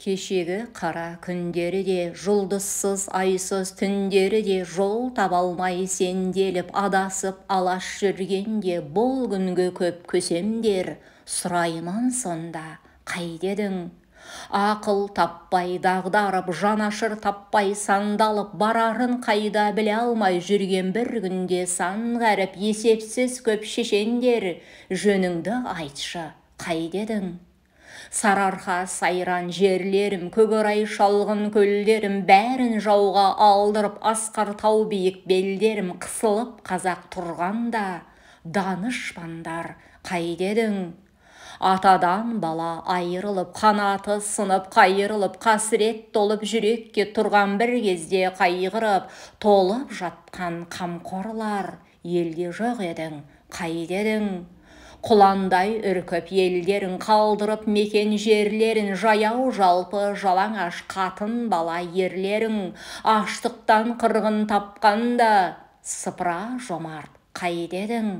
кешегі қара күндері де жұлдызсыз айсыз түндері де жол таба алмай сенделіп адасып алаш жүргенде бұл күнгі көп көсемдер сұраймын сонда қайдедің ақыл таппай дағдарып жанашыр таппай сандалып барарын қайда біле алмай жүрген бір күнде сан қаріп есепсіз көп шешендер жөніңді айтшы қайдедің сарыарқа сайран жерлерім көкорай шалғын көлдерім бәрін жауға алдырып асқар тау биік белдерім қысылып қазақ тұрғанда данышпандар қайдедің атадан бала айырылып қанаты сынып қайырылып қасірет толып жүрекке тұрған бір кезде қайғырып толып жатқан қамқорлар елде жоқ едің қайдедің құландай үркіп елдерін қалдырып мекен жерлерін жаяу жалпы жалаңаш қатын бала ерлерін аштықтан қырғын тапқанда сыпыра жомарт қайдедің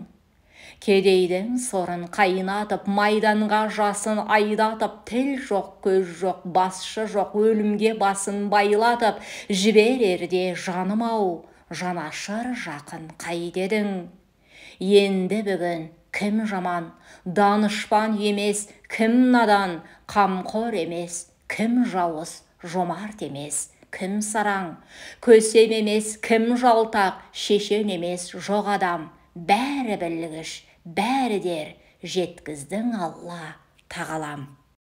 кедейдің сорын қайнатып майданға жасын айдатып тіл жоқ көз жоқ басшы жоқ өлімге басын байлатып жіберерде жаным ау жанашыр жақын қайдедің енді бүгін кім жаман данышпан емес кім надан қамқор емес кім жауыз жомарт емес кім сараң көсем емес кім жалтақ шешен емес жоқ адам бәрі білгіш бәрі дер жеткіздің алла тағалам